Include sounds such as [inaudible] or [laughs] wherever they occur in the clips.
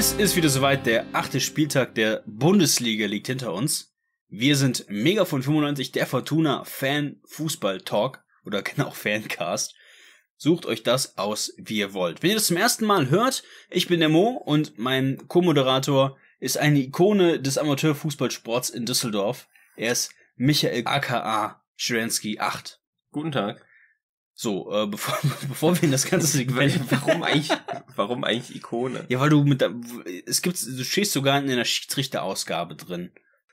Es ist wieder soweit, der achte Spieltag der Bundesliga liegt hinter uns. Wir sind Mega von 95, der Fortuna Fan Fußball Talk oder [laughs] genau Fancast. Sucht euch das aus, wie ihr wollt. Wenn ihr das zum ersten Mal hört, ich bin der Mo und mein Co-Moderator ist eine Ikone des Amateurfußballsports in Düsseldorf. Er ist Michael aka Schwensky 8. Guten Tag. So, äh, bevor, [laughs] bevor wir in das ganze Segment. [laughs] warum eigentlich, warum eigentlich Ikone? Ja, weil du mit es gibt, du stehst sogar in einer Schiedsrichterausgabe drin.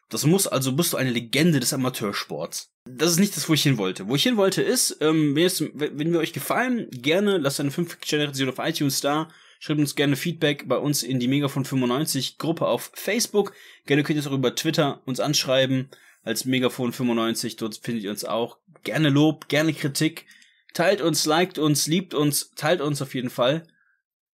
Das muss also, bist du eine Legende des Amateursports. Das ist nicht das, wo ich hin wollte. Wo ich hin wollte ist, ähm, wenn, jetzt, wenn wir euch gefallen, gerne lasst eine 5-Generation auf iTunes da. Schreibt uns gerne Feedback bei uns in die Megafon 95 Gruppe auf Facebook. Gerne könnt ihr es auch über Twitter uns anschreiben als Megafon 95. Dort findet ihr uns auch. Gerne Lob, gerne Kritik Teilt uns, liked uns, liebt uns, teilt uns auf jeden Fall.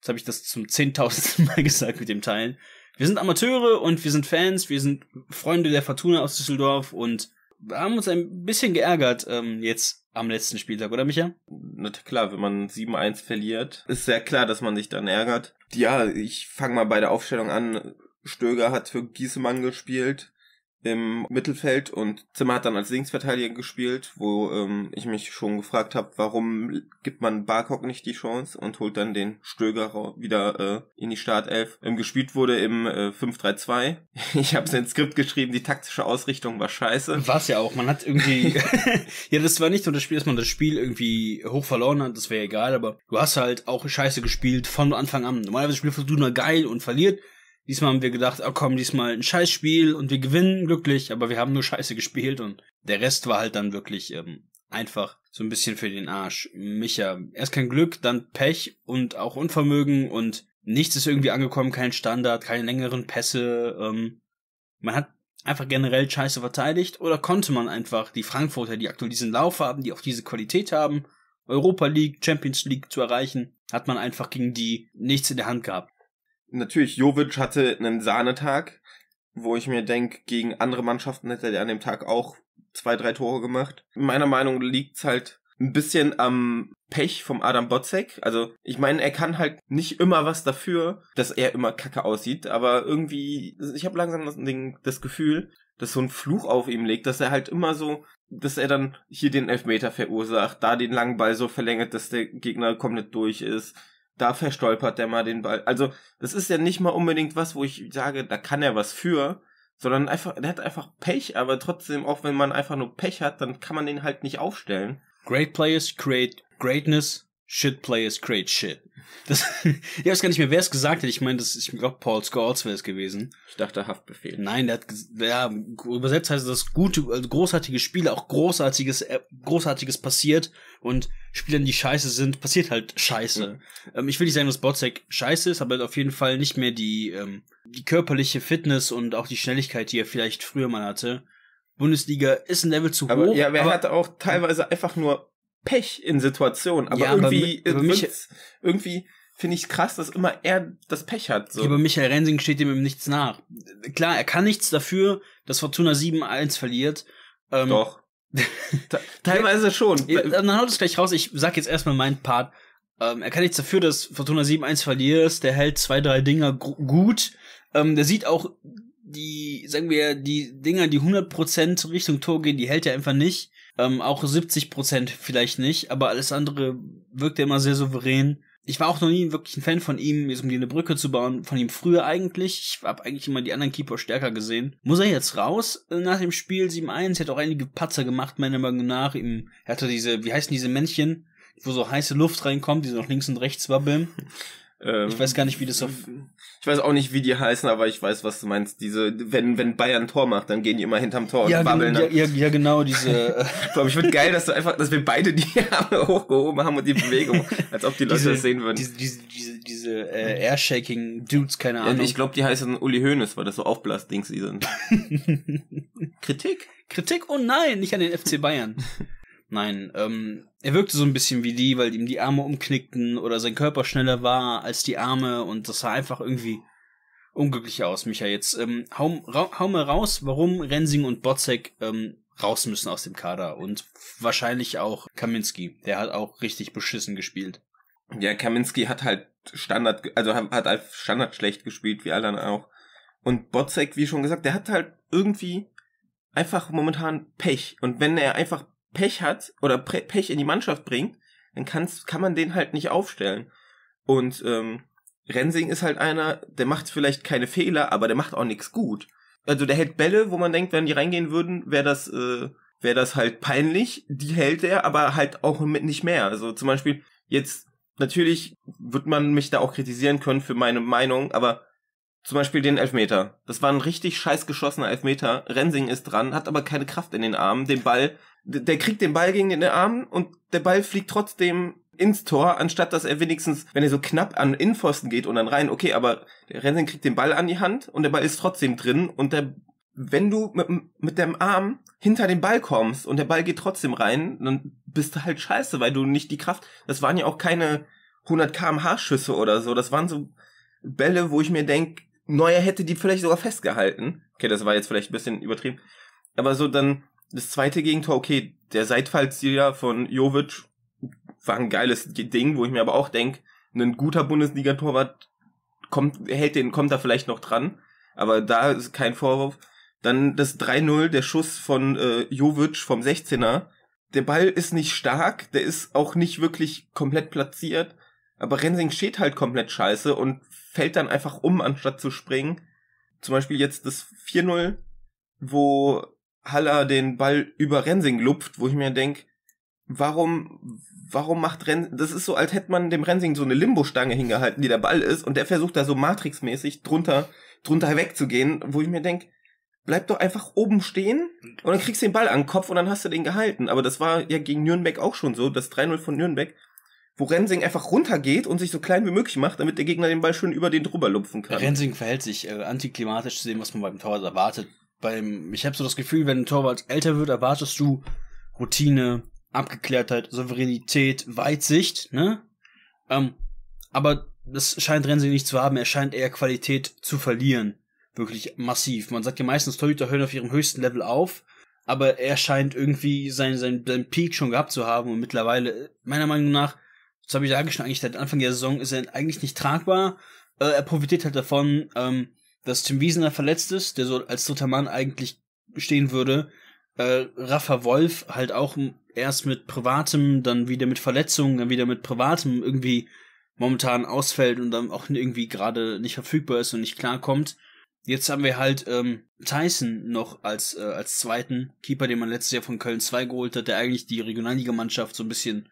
Jetzt habe ich das zum zehntausendsten [laughs] Mal gesagt mit dem Teilen. Wir sind Amateure und wir sind Fans, wir sind Freunde der Fortuna aus Düsseldorf und haben uns ein bisschen geärgert ähm, jetzt am letzten Spieltag, oder Micha? Na klar, wenn man 7-1 verliert, ist sehr klar, dass man sich dann ärgert. Ja, ich fange mal bei der Aufstellung an. Stöger hat für Giesemann gespielt im Mittelfeld und Zimmer hat dann als Linksverteidiger gespielt, wo ähm, ich mich schon gefragt habe, warum gibt man Barkok nicht die Chance und holt dann den Stöger wieder äh, in die Startelf. Ähm, gespielt wurde im äh, 5-3-2. [laughs] Ich habe es ins Skript geschrieben, die taktische Ausrichtung war scheiße. War es ja auch, man hat irgendwie... [laughs] ja, das war nicht so das Spiel, dass man das Spiel irgendwie hoch verloren hat, das wäre egal, aber du hast halt auch scheiße gespielt von Anfang an. Normalerweise spielt du nur geil und verliert Diesmal haben wir gedacht, ah komm, diesmal ein Scheißspiel und wir gewinnen glücklich, aber wir haben nur Scheiße gespielt und der Rest war halt dann wirklich ähm, einfach so ein bisschen für den Arsch. Micha, erst kein Glück, dann Pech und auch Unvermögen und nichts ist irgendwie angekommen, kein Standard, keine längeren Pässe. Ähm, man hat einfach generell scheiße verteidigt oder konnte man einfach die Frankfurter, die aktuell diesen Lauf haben, die auch diese Qualität haben, Europa League, Champions League zu erreichen, hat man einfach gegen die nichts in der Hand gehabt natürlich, Jovic hatte einen Sahnetag, wo ich mir denke, gegen andere Mannschaften hätte er an dem Tag auch zwei, drei Tore gemacht. Meiner Meinung liegt's halt ein bisschen am Pech vom Adam Botzek. Also, ich meine, er kann halt nicht immer was dafür, dass er immer kacke aussieht, aber irgendwie, ich habe langsam das, das Gefühl, dass so ein Fluch auf ihm liegt, dass er halt immer so, dass er dann hier den Elfmeter verursacht, da den langen Ball so verlängert, dass der Gegner komplett durch ist, da verstolpert der mal den Ball. Also, das ist ja nicht mal unbedingt was, wo ich sage, da kann er was für, sondern einfach, der hat einfach Pech, aber trotzdem, auch wenn man einfach nur Pech hat, dann kann man den halt nicht aufstellen. Great players create greatness, shit players create shit. Das, [laughs] ich weiß gar nicht mehr, wer es gesagt hat. Ich meine, das, ich glaube, Paul Scholes wäre es gewesen. Ich dachte, Haftbefehl. Nein, der hat, ja, übersetzt heißt das gute, äh, großartige Spiele, auch großartiges, äh, großartiges passiert und Spielern, die scheiße sind, passiert halt Scheiße. Ja. Mhm. Ähm, ich will nicht sagen, dass Botzek scheiße ist, aber auf jeden Fall nicht mehr die, ähm, die körperliche Fitness und auch die Schnelligkeit, die er vielleicht früher mal hatte. Bundesliga ist ein Level zu aber, hoch. Ja, aber, aber er hatte auch teilweise einfach nur Pech in Situationen. Aber ja, irgendwie, aber, irgendwie finde ich krass, dass immer er das Pech hat. So. Aber Michael Rensing steht ihm nichts nach. Klar, er kann nichts dafür, dass Fortuna 7-1 verliert. Ähm, Doch. Teilweise schon. Dann haut es gleich raus. Ich sag jetzt erstmal meinen Part. Ähm, er kann nichts dafür, dass Fortuna 7-1 verlierst. Der hält zwei, drei Dinger gut. Ähm, der sieht auch die, sagen wir, die Dinger, die 100% Richtung Tor gehen, die hält er einfach nicht. Ähm, auch 70% vielleicht nicht. Aber alles andere wirkt er immer sehr souverän ich war auch noch nie wirklich ein Fan von ihm, jetzt um die eine Brücke zu bauen, von ihm früher eigentlich. Ich habe eigentlich immer die anderen Keeper stärker gesehen. Muss er jetzt raus äh, nach dem Spiel 7-1? Er Hat auch einige Patzer gemacht, meiner Meinung nach. Ihm, er hatte diese, wie heißen diese Männchen, wo so heiße Luft reinkommt, die so nach links und rechts wabbeln. [laughs] Ähm, ich weiß gar nicht, wie das auf. Ich weiß auch nicht, wie die heißen, aber ich weiß, was du meinst. Diese, wenn, wenn Bayern Tor macht, dann gehen die immer hinterm Tor ja, und babbeln. Genau, ja, ja, ja, genau, diese. [laughs] Äh, ich finde geil, dass du einfach, dass wir beide die [laughs] Arme hochgehoben haben und die Bewegung, [laughs] als ob die Leute diese, das sehen würden. Diese, diese, diese, diese äh, Airshaking-Dudes, keine Ahnung. Ja, ich glaube, die heißen Uli Hoeneß, weil das so Aufblasdings sind. Kritik? Kritik? Oh nein, nicht an den FC Bayern. Nein, ähm, er wirkte so ein bisschen wie die, weil ihm die Arme umknickten oder sein Körper schneller war als die Arme und das sah einfach irgendwie unglücklich aus, Micha. Jetzt ähm, hau, hau mal raus, warum Rensing und Botzek ähm, raus müssen aus dem Kader und wahrscheinlich auch Kaminski. Der hat auch richtig beschissen gespielt. Ja, Kaminski hat halt Standard, also hat halt Standard schlecht gespielt, wie Alan auch. Und Botzek, wie schon gesagt, der hat halt irgendwie einfach momentan Pech. Und wenn er einfach Pech hat oder Pech in die Mannschaft bringt, dann kann's, kann man den halt nicht aufstellen. Und ähm, Rensing ist halt einer, der macht vielleicht keine Fehler, aber der macht auch nichts gut. Also der hält Bälle, wo man denkt, wenn die reingehen würden, wäre das, äh, wär das halt peinlich. Die hält er, aber halt auch mit nicht mehr. Also zum Beispiel jetzt natürlich wird man mich da auch kritisieren können für meine Meinung, aber zum Beispiel den Elfmeter. Das war ein richtig scheiß geschossener Elfmeter. Rensing ist dran, hat aber keine Kraft in den Armen, den Ball der kriegt den Ball gegen den Arm und der Ball fliegt trotzdem ins Tor, anstatt dass er wenigstens, wenn er so knapp an Innenpfosten geht und dann rein, okay, aber der Rensing kriegt den Ball an die Hand und der Ball ist trotzdem drin und der, wenn du mit, mit deinem Arm hinter den Ball kommst und der Ball geht trotzdem rein, dann bist du halt scheiße, weil du nicht die Kraft, das waren ja auch keine 100 kmh Schüsse oder so, das waren so Bälle, wo ich mir denk, Neuer hätte die vielleicht sogar festgehalten. Okay, das war jetzt vielleicht ein bisschen übertrieben. Aber so dann, das zweite Gegentor, okay, der Seitfallzieher von Jovic war ein geiles Ding, wo ich mir aber auch denke, ein guter Bundesliga-Torwart kommt, hält den, kommt da vielleicht noch dran, aber da ist kein Vorwurf. Dann das 3-0, der Schuss von äh, Jovic vom 16er. Der Ball ist nicht stark, der ist auch nicht wirklich komplett platziert, aber Rensing steht halt komplett scheiße und fällt dann einfach um, anstatt zu springen. Zum Beispiel jetzt das 4-0, wo Haller den Ball über Rensing lupft, wo ich mir denk, warum, warum macht Rensing, das ist so, als hätte man dem Rensing so eine Limbo-Stange hingehalten, die der Ball ist, und der versucht da so matrixmäßig drunter, drunter wegzugehen, wo ich mir denk, bleib doch einfach oben stehen und dann kriegst du den Ball an den Kopf und dann hast du den gehalten. Aber das war ja gegen Nürnberg auch schon so, das 3-0 von Nürnberg, wo Rensing einfach runtergeht und sich so klein wie möglich macht, damit der Gegner den Ball schön über den drüber lupfen kann. Rensing verhält sich äh, antiklimatisch zu dem, was man beim Torwart erwartet beim, ich habe so das Gefühl, wenn ein Torwart älter wird, erwartest du Routine, Abgeklärtheit, Souveränität, Weitsicht, ne? Ähm, aber das scheint Renzi nicht zu haben. Er scheint eher Qualität zu verlieren. Wirklich massiv. Man sagt ja meistens, Torhüter hören auf ihrem höchsten Level auf. Aber er scheint irgendwie seinen, seinen, seinen Peak schon gehabt zu haben. Und mittlerweile, meiner Meinung nach, das habe ich ja schon eigentlich seit Anfang der Saison, ist er eigentlich nicht tragbar. Äh, er profitiert halt davon, ähm, dass Tim Wiesner verletzt ist, der so als dritter Mann eigentlich stehen würde. Äh, Rafa Wolf halt auch erst mit privatem, dann wieder mit Verletzungen, dann wieder mit privatem irgendwie momentan ausfällt und dann auch irgendwie gerade nicht verfügbar ist und nicht klarkommt. Jetzt haben wir halt ähm, Tyson noch als, äh, als zweiten Keeper, den man letztes Jahr von Köln 2 geholt hat, der eigentlich die Regionalligamannschaft so ein bisschen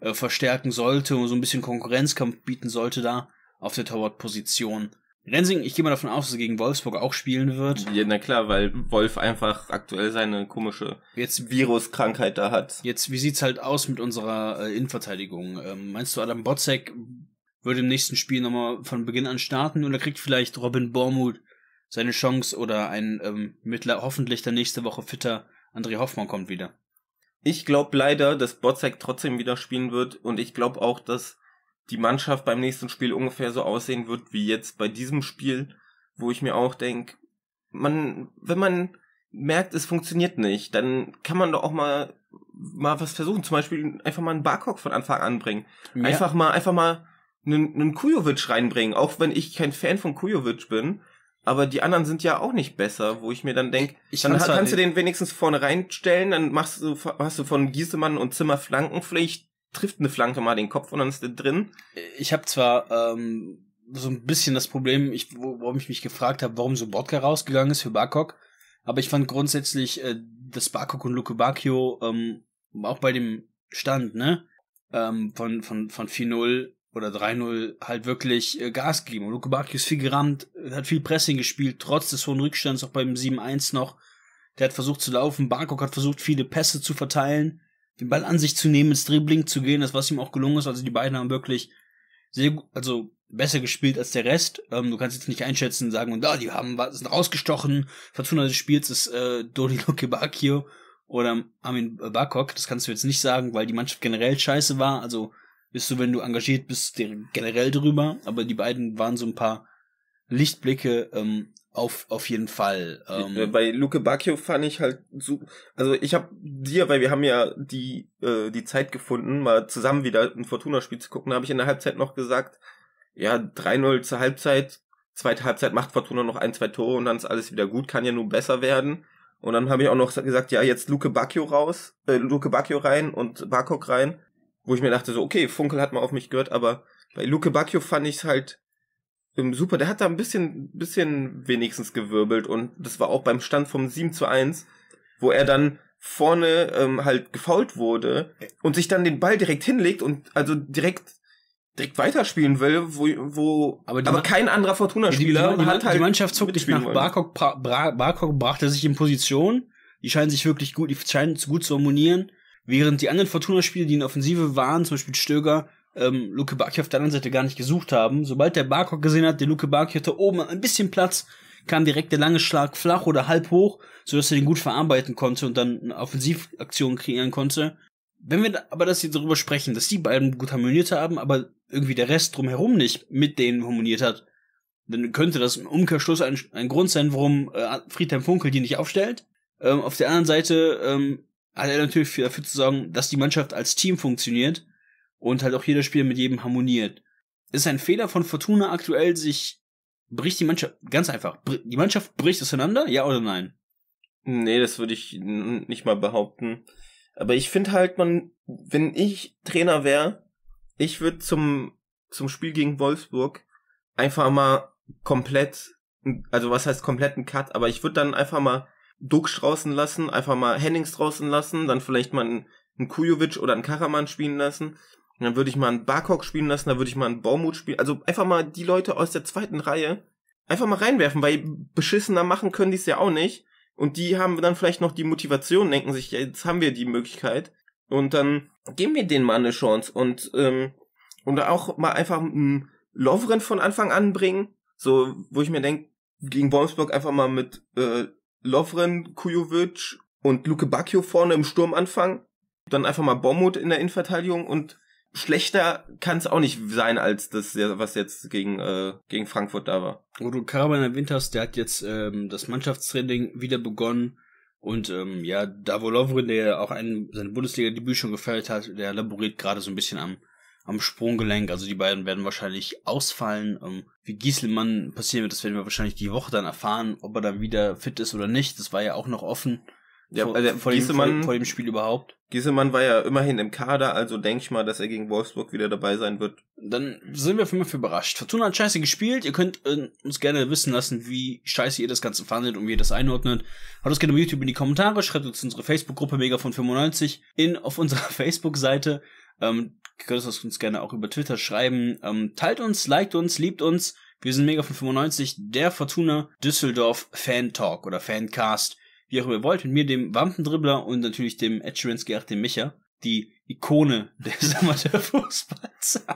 äh, verstärken sollte und so ein bisschen Konkurrenzkampf bieten sollte da auf der Torwartposition. Rensing, ich gehe mal davon aus, dass er gegen Wolfsburg auch spielen wird. Ja, na klar, weil Wolf einfach aktuell seine komische jetzt, Viruskrankheit da hat. Jetzt, wie sieht's halt aus mit unserer äh, Innenverteidigung? Ähm, meinst du, Adam Botzek würde im nächsten Spiel nochmal von Beginn an starten oder kriegt vielleicht Robin Bormuth seine Chance oder ein ähm, mittler hoffentlich der nächste Woche fitter André Hoffmann kommt wieder? Ich glaube leider, dass Botzek trotzdem wieder spielen wird und ich glaube auch, dass die Mannschaft beim nächsten Spiel ungefähr so aussehen wird wie jetzt bei diesem Spiel, wo ich mir auch denke, man, wenn man merkt, es funktioniert nicht, dann kann man doch auch mal mal was versuchen. Zum Beispiel einfach mal einen Barcock von Anfang an bringen. Ja. Einfach mal, einfach mal einen, einen Kujovic reinbringen, auch wenn ich kein Fan von Kujovic bin. Aber die anderen sind ja auch nicht besser, wo ich mir dann denke, dann kannst halt du den wenigstens vorne reinstellen, dann machst du, hast du von Giesemann und Zimmer Flankenpflicht, trifft eine Flanke mal den Kopf und dann ist der drin. Ich habe zwar ähm, so ein bisschen das Problem, ich, warum ich mich gefragt habe, warum so Bodka rausgegangen ist für Barkok, aber ich fand grundsätzlich, äh, dass Barkok und Luke Bacchio ähm, auch bei dem Stand, ne, ähm, von, von, von 4-0 oder 3-0 halt wirklich äh, Gas gegeben. Luke Bacchio ist viel gerammt, hat viel Pressing gespielt, trotz des hohen Rückstands auch beim 7-1 noch. Der hat versucht zu laufen, Barkok hat versucht, viele Pässe zu verteilen den Ball an sich zu nehmen, ins Dribbling zu gehen, das was ihm auch gelungen ist. Also die beiden haben wirklich sehr, also besser gespielt als der Rest. Ähm, du kannst jetzt nicht einschätzen sagen, und da, ah, die haben sind rausgestochen. Fortuna des Spiels ist äh, Dodi Lokebakio oder Armin Bakok. Das kannst du jetzt nicht sagen, weil die Mannschaft generell scheiße war. Also bist du, wenn du engagiert bist, generell drüber. Aber die beiden waren so ein paar Lichtblicke ähm, auf, auf jeden Fall. Äh, ähm. Bei Luke Bacchio fand ich halt so, also ich habe dir, weil wir haben ja die, äh, die Zeit gefunden, mal zusammen wieder ein Fortuna-Spiel zu gucken, da habe ich in der Halbzeit noch gesagt, ja, 3-0 zur Halbzeit, zweite Halbzeit macht Fortuna noch ein, zwei Tore und dann ist alles wieder gut, kann ja nur besser werden. Und dann habe ich auch noch gesagt, ja, jetzt Luke Bacchio raus, äh, Luke Bacchio rein und Barkok rein, wo ich mir dachte so, okay, Funkel hat mal auf mich gehört, aber bei Luke Bacchio fand ich es halt ähm, super, der hat da ein bisschen, bisschen wenigstens gewirbelt und das war auch beim Stand vom 7 zu 1, wo er dann vorne ähm, halt gefault wurde und sich dann den Ball direkt hinlegt und also direkt direkt weiterspielen will, wo, wo aber, aber kein anderer Fortuna-Spieler die, die, hat halt. Die Mannschaft zuckt dich nach Barcock, Bra Barcock brachte sich in Position. Die scheinen sich wirklich gut, die scheinen gut zu harmonieren. Während die anderen Fortuna-Spieler, die in Offensive waren, zum Beispiel Stöger, ähm, Luke Baki auf der anderen Seite gar nicht gesucht haben. Sobald der Barkok gesehen hat, der Luke Baki hatte oben ein bisschen Platz, kam direkt der lange Schlag flach oder halb hoch, sodass er den gut verarbeiten konnte und dann eine Offensivaktion kreieren konnte. Wenn wir aber das jetzt darüber sprechen, dass die beiden gut harmoniert haben, aber irgendwie der Rest drumherum nicht mit denen harmoniert hat, dann könnte das im Umkehrschluss ein, ein Grund sein, warum äh, Friedhelm Funkel die nicht aufstellt. Ähm, auf der anderen Seite ähm, hat er natürlich dafür zu sorgen, dass die Mannschaft als Team funktioniert und halt auch jeder Spiel mit jedem harmoniert. Ist ein Fehler von Fortuna aktuell, sich bricht die Mannschaft, ganz einfach, die Mannschaft bricht auseinander, ja oder nein? Nee, das würde ich nicht mal behaupten. Aber ich finde halt, man, wenn ich Trainer wäre, ich würde zum, zum Spiel gegen Wolfsburg einfach mal komplett, also was heißt kompletten Cut, aber ich würde dann einfach mal Dux draußen lassen, einfach mal Hennings draußen lassen, dann vielleicht mal einen, einen Kujovic oder einen Karaman spielen lassen und dann würde ich mal einen Barcock spielen lassen, dann würde ich mal einen Baumut spielen. Also einfach mal die Leute aus der zweiten Reihe einfach mal reinwerfen, weil beschissener machen können die es ja auch nicht. Und die haben dann vielleicht noch die Motivation, denken sich, jetzt haben wir die Möglichkeit. Und dann geben wir denen mal eine Chance. Und, ähm, und auch mal einfach einen Lovren von Anfang an bringen. So, wo ich mir denke, gegen Wolfsburg einfach mal mit äh, Lovren, Kujovic und Luke Bacchio vorne im Sturm anfangen. Dann einfach mal Bommut in der Innenverteidigung und schlechter kann es auch nicht sein als das, was jetzt gegen, äh, gegen Frankfurt da war. Udo Karabiner Winters, der hat jetzt ähm, das Mannschaftstraining wieder begonnen. Und ähm, ja, Davolovrin, der auch einen, sein Bundesliga-Debüt schon gefeiert hat, der laboriert gerade so ein bisschen am, am Sprunggelenk. Also die beiden werden wahrscheinlich ausfallen. Ähm, wie Gieselmann passieren wird, das werden wir wahrscheinlich die Woche dann erfahren, ob er dann wieder fit ist oder nicht. Das war ja auch noch offen. Ja, vor, also vor, Giesemann, dem, vor, dem Spiel überhaupt. Giesemann war ja immerhin im Kader, also denke ich mal, dass er gegen Wolfsburg wieder dabei sein wird. Dann sind wir für mich überrascht. Fortuna hat scheiße gespielt. Ihr könnt äh, uns gerne wissen lassen, wie scheiße ihr das Ganze fandet und wie ihr das einordnet. Haut uns gerne auf YouTube in die Kommentare, schreibt uns unsere Facebook-Gruppe Mega von 95 in auf unserer [laughs] Facebook-Seite. Ähm, könnt ihr uns gerne auch über Twitter schreiben. Ähm, teilt uns, liked uns, liebt uns. Wir sind Mega von 95, der Fortuna Düsseldorf Fan Talk oder Fancast wie auch immer ihr wollt, mit mir, dem Wampendribbler und natürlich dem Ed Schirensky, dem Micha, die Ikone des [laughs] Amateurfußballs.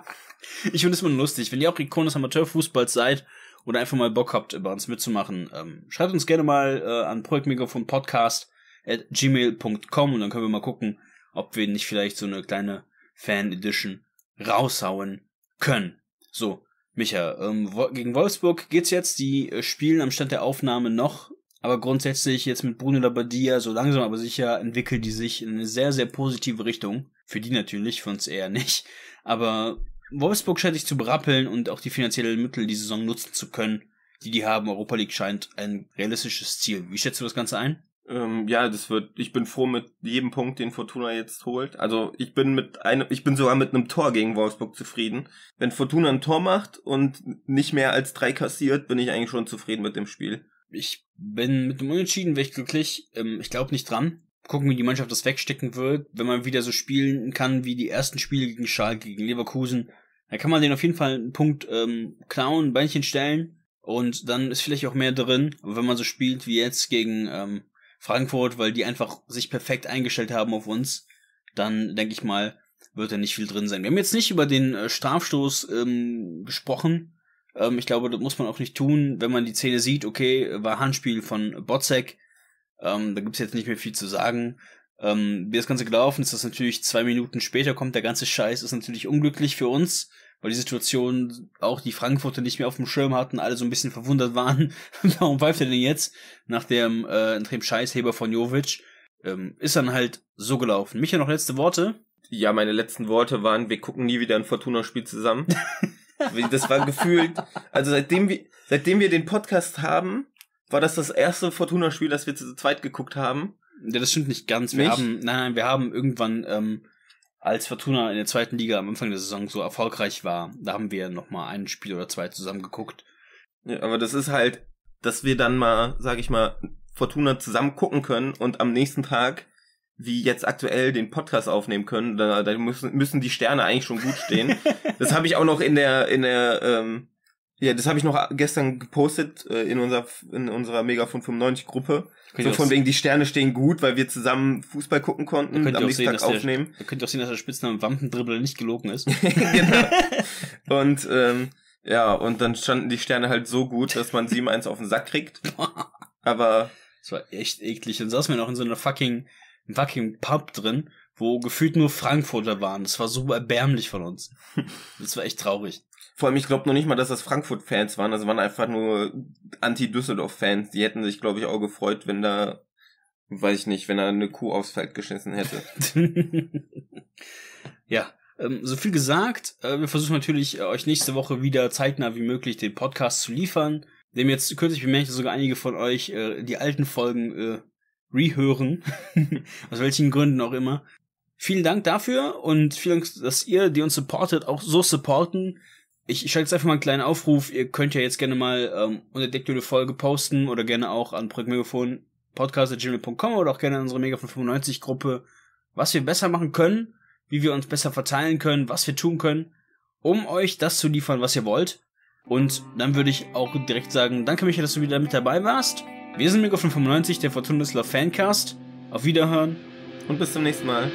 ich finde es immer lustig. Wenn ihr auch Ikone des Amateurfußballs seid oder einfach mal Bock habt, bei uns mitzumachen, ähm, schreibt uns gerne mal äh, an projektmikrofonpodcast.gmail.com und dann können wir mal gucken, ob wir nicht vielleicht so eine kleine Fan-Edition raushauen können. So, Micha, ähm, gegen Wolfsburg geht's jetzt. Die äh, spielen am Stand der Aufnahme noch aber grundsätzlich jetzt mit Bruno Labbadia, so langsam aber sicher entwickelt die sich in eine sehr, sehr positive Richtung. Für die natürlich, für uns eher nicht. Aber Wolfsburg scheint sich zu berappeln und auch die finanziellen Mittel die Saison nutzen zu können, die die haben. Europa League scheint ein realistisches Ziel. Wie schätzt du das Ganze ein? Ähm, ja, das wird. Ich bin froh mit jedem Punkt, den Fortuna jetzt holt. Also ich bin mit einem, ich bin sogar mit einem Tor gegen Wolfsburg zufrieden. Wenn Fortuna ein Tor macht und nicht mehr als drei kassiert, bin ich eigentlich schon zufrieden mit dem Spiel. Ich bin mit dem Unentschieden wäre ich glücklich. Ähm, ich glaube nicht dran. Gucken, wie die Mannschaft das wegstecken wird. Wenn man wieder so spielen kann wie die ersten Spiele gegen Schalke, gegen Leverkusen, dann kann man den auf jeden Fall einen Punkt ähm, klauen, ein Beinchen stellen. Und dann ist vielleicht auch mehr drin, wenn man so spielt wie jetzt gegen ähm, Frankfurt, weil die einfach sich perfekt eingestellt haben auf uns, dann denke ich mal, wird da nicht viel drin sein. Wir haben jetzt nicht über den äh, Strafstoß ähm, gesprochen, ähm, ich glaube, das muss man auch nicht tun, wenn man die Szene sieht, okay, war Handspiel von Botzek. Ähm, da gibt's jetzt nicht mehr viel zu sagen. Ähm, wie das Ganze gelaufen ist, dass natürlich zwei Minuten später kommt, der ganze Scheiß ist natürlich unglücklich für uns, weil die Situation auch die Frankfurter nicht mehr auf dem Schirm hatten, alle so ein bisschen verwundert waren. [laughs] Warum pfeift er denn jetzt? Nach dem, äh, nach Scheißheber von Jovic. Ähm, ist dann halt so gelaufen. Micha, noch letzte Worte? Ja, meine letzten Worte waren, wir gucken nie wieder ein Fortuna-Spiel zusammen. [laughs] Das war gefühlt, also seitdem wir, seitdem wir den Podcast haben, war das das erste Fortuna-Spiel, das wir zu zweit geguckt haben. Ja, das stimmt nicht ganz. Wir nicht? haben, nein, nein, wir haben irgendwann, ähm, als Fortuna in der zweiten Liga am Anfang der Saison so erfolgreich war, da haben wir nochmal ein Spiel oder zwei zusammen geguckt. Ja, aber das ist halt, dass wir dann mal, sag ich mal, Fortuna zusammen gucken können und am nächsten Tag wie jetzt aktuell den Podcast aufnehmen können, da, da müssen, müssen die Sterne eigentlich schon gut stehen. [laughs] das habe ich auch noch in der, in der, ähm, ja, das habe ich noch gestern gepostet äh, in, unserer, in unserer Megafon 95 Gruppe. So von wegen, die Sterne stehen gut, weil wir zusammen Fußball gucken konnten und am nächsten sehen, Tag aufnehmen. Der, da könnt ihr auch sehen, dass der Spitzname Wampendribbel nicht gelogen ist. [laughs] genau. [laughs] Und ähm, ja, und dann standen die Sterne halt so gut, dass man 7-1 auf den Sack kriegt. Aber... Das war echt eklig. Dann saßen wir noch in so einer fucking im fucking Pub drin, wo gefühlt nur Frankfurter waren. Das war so erbärmlich von uns. [laughs] Das war echt traurig. Vor allem, ich glaube noch nicht mal, dass das Frankfurt-Fans waren. Das waren einfach nur Anti-Düsseldorf-Fans. Die hätten sich, glaube ich, auch gefreut, wenn da, weiß ich nicht, wenn da eine Kuh aufs Feld geschissen hätte. [laughs] ja, ähm, so viel gesagt. Äh, wir versuchen natürlich, äh, euch nächste Woche wieder zeitnah wie möglich den Podcast zu liefern. Dem jetzt kürzlich bemerkt sogar einige von euch äh, die alten Folgen rehören, [laughs] aus welchen Gründen auch immer. Vielen Dank dafür und vielen Dank, dass ihr, die uns supportet, auch so supporten. Ich, ich schalte jetzt einfach mal einen kleinen Aufruf. Ihr könnt ja jetzt gerne mal ähm, unter Deckdüle Folge posten oder gerne auch an Projekt Megafon podcast.gmail.com oder auch gerne an unsere Megafon 95 Gruppe, was wir besser machen können, wie wir uns besser verteilen können, was wir tun können, um euch das zu liefern, was ihr wollt. Und dann würde ich auch direkt sagen, danke Michael, dass du wieder mit dabei warst. Wir sind Mikrofon 95, der Fortuna Fancast. Auf Wiederhören und bis zum nächsten Mal.